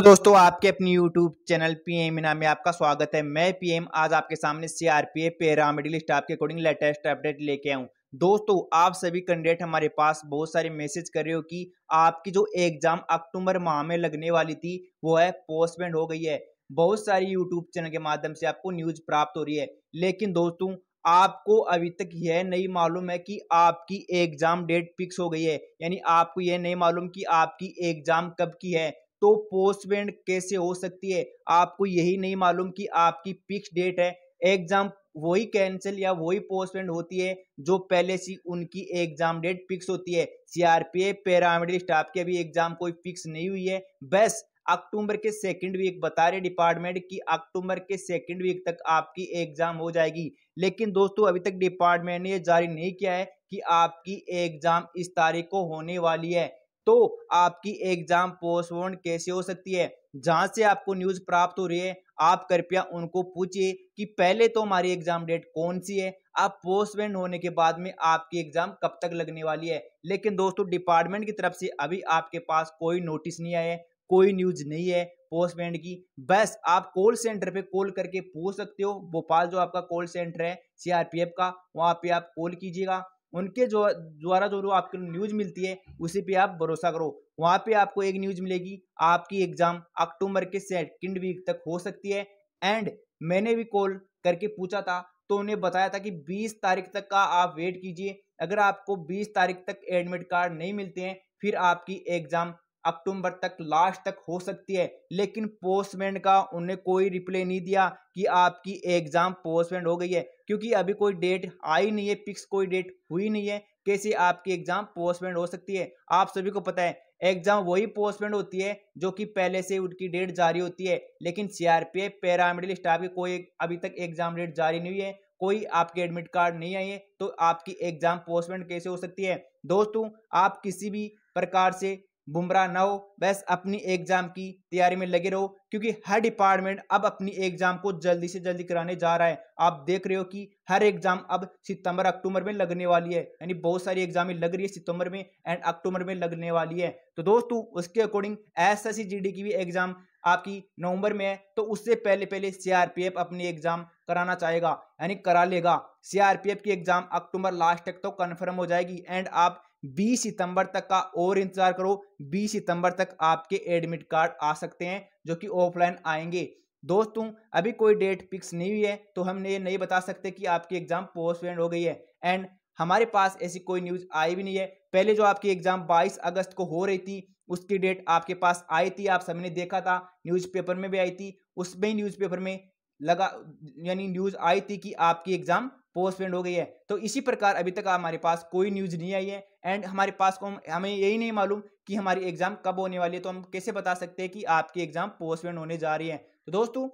तो दोस्तों आपके अपने YouTube चैनल पी एम इना में आपका स्वागत है मैं पीएम आज आपके सामने सीआरपीएफ पैरामेडिकल स्टाफ के अकॉर्डिंग लेटेस्ट अपडेट लेके आऊँ दोस्तों आप सभी कैंडिडेट हमारे पास बहुत सारे मैसेज कर रहे हो कि आपकी जो एग्जाम अक्टूबर माह में लगने वाली थी वो है पोस्टमेंट हो गई है बहुत सारी यूट्यूब चैनल के माध्यम से आपको न्यूज प्राप्त हो रही है लेकिन दोस्तों आपको अभी तक यह नहीं मालूम है कि आपकी एग्जाम डेट फिक्स हो गई है यानी आपको यह नहीं मालूम कि आपकी एग्जाम कब की है तो पोस्ट पेमेंट कैसे हो सकती है आपको यही नहीं मालूम कि आपकी फिक्स डेट है एग्जाम वही कैंसिल या वही पोस्टमेंट होती है जो पहले से उनकी एग्जाम डेट फिक्स होती है सीआरपीएफ पैरामेडिक स्टाफ की अभी एग्जाम कोई फिक्स नहीं हुई है बस अक्टूबर के सेकंड वीक बता रहे डिपार्टमेंट कि अक्टूबर के सेकंड वीक तक आपकी एग्जाम हो जाएगी लेकिन दोस्तों अभी तक डिपार्टमेंट ने यह जारी नहीं किया है कि आपकी एग्जाम इस तारीख को होने वाली है तो आपकी एग्जाम पोस्टपोन कैसे हो सकती है जहां से आपको न्यूज़ प्राप्त हो रही है आप कृपया उनको पूछिए कि पहले तो हमारी एग्जाम डेट कौन सी है आप पोस्टपोन होने के बाद में आपकी एग्जाम कब तक लगने वाली है लेकिन दोस्तों डिपार्टमेंट की तरफ से अभी आपके पास कोई नोटिस नहीं आया है कोई न्यूज नहीं है पोस्टमैन की बस आप कॉल सेंटर पे कॉल करके पूछ सकते हो भोपाल जो आपका कॉल सेंटर है सीआरपीएफ का वहां पे आप कॉल कीजिएगा उनके जो द्वारा जो आपको न्यूज़ मिलती है उसी पे आप भरोसा करो वहाँ पे आपको एक न्यूज़ मिलेगी आपकी एग्ज़ाम अक्टूबर के सेकेंड वीक तक हो सकती है एंड मैंने भी कॉल करके पूछा था तो उन्हें बताया था कि 20 तारीख तक का आप वेट कीजिए अगर आपको 20 तारीख तक एडमिट कार्ड नहीं मिलते हैं फिर आपकी एग्ज़ाम अक्टूबर तक लास्ट तक हो सकती है लेकिन पोस्टमैन का उन्हें कोई रिप्लाई नहीं दिया कि आपकी एग्ज़ाम पोस्टमैन हो गई है क्योंकि अभी कोई डेट आई नहीं है फिक्स कोई डेट हुई नहीं है कैसे आपकी एग्ज़ाम पोस्टमैन हो सकती है आप सभी को पता है एग्ज़ाम वही पोस्टमैन होती है जो कि पहले से उनकी डेट जारी होती है लेकिन सीआरपीएफ पैरामेडिकल स्टाफ की कोई अभी तक एग्ज़ाम डेट जारी नहीं हुई है कोई आपके एडमिट कार्ड नहीं आई है तो आपकी एग्ज़ाम पोस्टमैन कैसे हो सकती है दोस्तों आप किसी भी प्रकार से बुमराह ना हो बस अपनी एग्जाम की तैयारी में लगे रहो क्योंकि हर डिपार्टमेंट अब अपनी एग्जाम को जल्दी से जल्दी कराने जा रहा है आप देख रहे हो कि हर एग्जाम अब सितंबर अक्टूबर में लगने वाली है यानी बहुत सारी एग्जामें लग रही है सितंबर में एंड अक्टूबर में लगने वाली है तो दोस्तों उसके अकॉर्डिंग एस एस की भी एग्जाम आपकी नवंबर में है तो उससे पहले पहले सीआरपीएफ अपनी एग्जाम कराना चाहेगा यानी करा लेगा सीआरपीएफ की एग्जाम अक्टूबर लास्ट तक तो कन्फर्म हो जाएगी एंड आप बीस सितंबर तक का और इंतजार करो बीस सितंबर तक आपके एडमिट कार्ड आ सकते हैं जो कि ऑफलाइन आएंगे दोस्तों अभी कोई डेट फिक्स नहीं हुई है तो हम ये नहीं बता सकते कि आपकी एग्जाम पोस्टपोन हो गई है एंड हमारे पास ऐसी कोई न्यूज़ आई भी नहीं है पहले जो आपकी एग्ज़ाम 22 अगस्त को हो रही थी उसकी डेट आपके पास आई थी आप सबने देखा था न्यूज़पेपर में भी आई थी उसमें न्यूज़ न्यूज़पेपर में लगा यानी न्यूज़ आई थी कि आपकी एग्ज़ाम पोस्टपेंड हो गई है तो इसी प्रकार अभी तक हमारे पास कोई न्यूज़ नहीं आई है एंड हमारे पास को हमें यही नहीं मालूम कि हमारी एग्ज़ाम कब होने वाली है तो हम कैसे बता सकते हैं कि आपकी एग्ज़ाम पोस्टपेंड होने जा रही है तो दोस्तों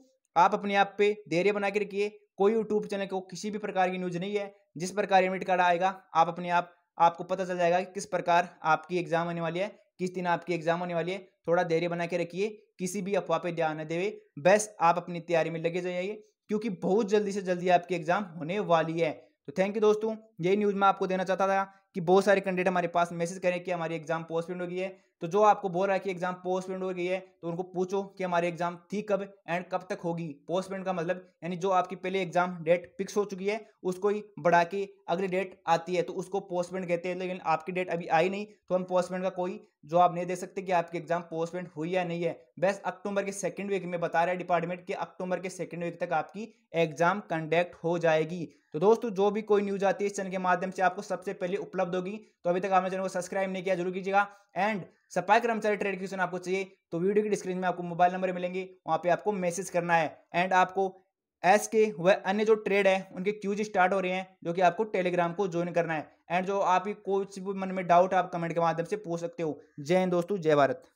आप अपने आप पे धैर्य बना के रखिए कोई यूट्यूब चैनल को किसी भी प्रकार की न्यूज़ नहीं है जिस प्रकार एडमिट कार्ड आएगा आप अपने आप आपको पता चल जाएगा कि किस प्रकार आपकी एग्ज़ाम होने वाली है किस दिन आपकी एग्ज़ाम होने वाली है थोड़ा धैर्य बना के रखिए किसी भी अफवाह पे ध्यान न देवे बस आप अपनी तैयारी में लगे जाइए क्योंकि बहुत जल्दी से जल्दी आपकी एग्जाम होने वाली है तो थैंक यू दोस्तों यही न्यूज़ मैं आपको देना चाहता था कि बहुत सारे कैंडिडेट हमारे पास मैसेज करें कि हमारी एग्जाम पोस्टपोन हो गई है तो जो आपको बोल रहा है कि एग्जाम पोस्टपेंड हो गई है तो उनको पूछो कि हमारी एग्जाम थी कब एंड कब तक होगी पोस्ट पेंड का मतलब यानी जो आपकी पहले एग्जाम डेट फिक्स हो चुकी है उसको ही बढ़ा के अगली डेट आती है तो उसको पोस्टपेंड कहते हैं लेकिन आपकी डेट अभी आई नहीं तो हम पोस्टपेंड का कोई जवाब नहीं दे सकते कि आपकी एग्जाम पोस्टपेंड हुई या नहीं है बस अक्टूबर के सेकेंड वीक में बता रहा है डिपार्टमेंट कि अक्टूबर के सेकेंड वीक तक आपकी एग्जाम कंडक्ट हो जाएगी तो दोस्तों जो भी कोई न्यूज आती है इस चैनल के माध्यम से आपको सबसे पहले उपलब्ध होगी तो अभी तक आपने चैनल को सब्सक्राइब नहीं किया जरूर कीजिएगा एंड सफाई कर्मचारी ट्रेड क्वेश्चन आपको चाहिए तो वीडियो की डिस्क्रिप्शन में आपको मोबाइल नंबर मिलेंगे वहां पे आपको मैसेज करना है एंड आपको एस के व अन्य जो ट्रेड है उनके क्यूज स्टार्ट हो रहे हैं जो कि आपको टेलीग्राम को ज्वाइन करना है एंड जो आप कोई भी मन में डाउट आप कमेंट के माध्यम से पूछ सकते हो जय हिंद दोस्तों जय भारत